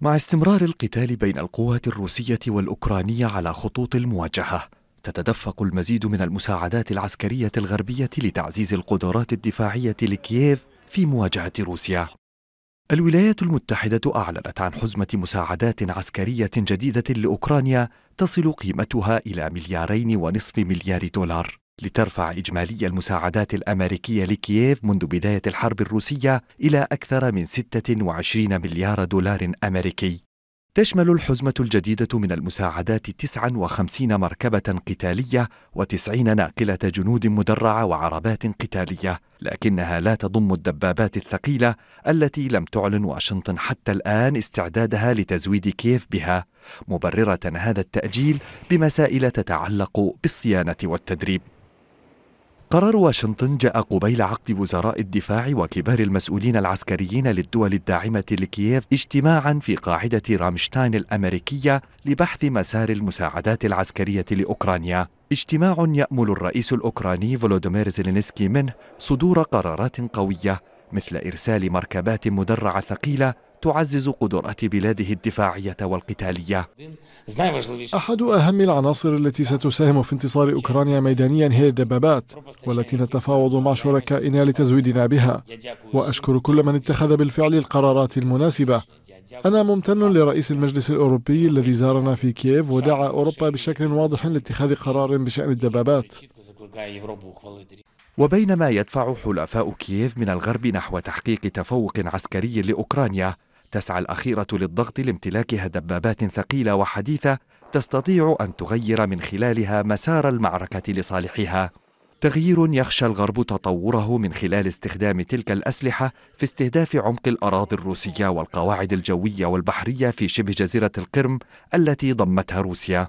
مع استمرار القتال بين القوات الروسية والأوكرانية على خطوط المواجهة، تتدفق المزيد من المساعدات العسكرية الغربية لتعزيز القدرات الدفاعية لكييف في مواجهة روسيا. الولايات المتحدة أعلنت عن حزمة مساعدات عسكرية جديدة لأوكرانيا تصل قيمتها إلى مليارين ونصف مليار دولار. لترفع إجمالي المساعدات الأمريكية لكييف منذ بداية الحرب الروسية إلى أكثر من 26 مليار دولار أمريكي. تشمل الحزمة الجديدة من المساعدات 59 مركبة قتالية و90 ناقلة جنود مدرعة وعربات قتالية، لكنها لا تضم الدبابات الثقيلة التي لم تعلن واشنطن حتى الآن استعدادها لتزويد كييف بها، مبررة هذا التأجيل بمسائل تتعلق بالصيانة والتدريب. قرار واشنطن جاء قبيل عقد وزراء الدفاع وكبار المسؤولين العسكريين للدول الداعمة لكييف اجتماعا في قاعدة رامشتاين الأمريكية لبحث مسار المساعدات العسكرية لأوكرانيا اجتماع يأمل الرئيس الأوكراني فولودومير زيلينسكي منه صدور قرارات قوية مثل إرسال مركبات مدرعة ثقيلة تعزز قدرات بلاده الدفاعية والقتالية أحد أهم العناصر التي ستساهم في انتصار أوكرانيا ميدانيا هي الدبابات والتي نتفاوض مع شركائنا لتزويدنا بها وأشكر كل من اتخذ بالفعل القرارات المناسبة أنا ممتن لرئيس المجلس الأوروبي الذي زارنا في كييف ودعا أوروبا بشكل واضح لاتخاذ قرار بشأن الدبابات وبينما يدفع حلفاء كييف من الغرب نحو تحقيق تفوق عسكري لأوكرانيا تسعى الأخيرة للضغط لامتلاكها دبابات ثقيلة وحديثة تستطيع أن تغير من خلالها مسار المعركة لصالحها. تغيير يخشى الغرب تطوره من خلال استخدام تلك الأسلحة في استهداف عمق الأراضي الروسية والقواعد الجوية والبحرية في شبه جزيرة القرم التي ضمتها روسيا.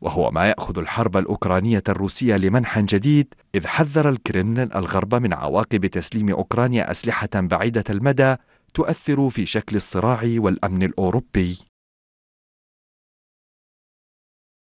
وهو ما يأخذ الحرب الأوكرانية الروسية لمنح جديد إذ حذر الكرملين الغرب من عواقب تسليم أوكرانيا أسلحة بعيدة المدى تؤثر في شكل الصراع والامن الاوروبي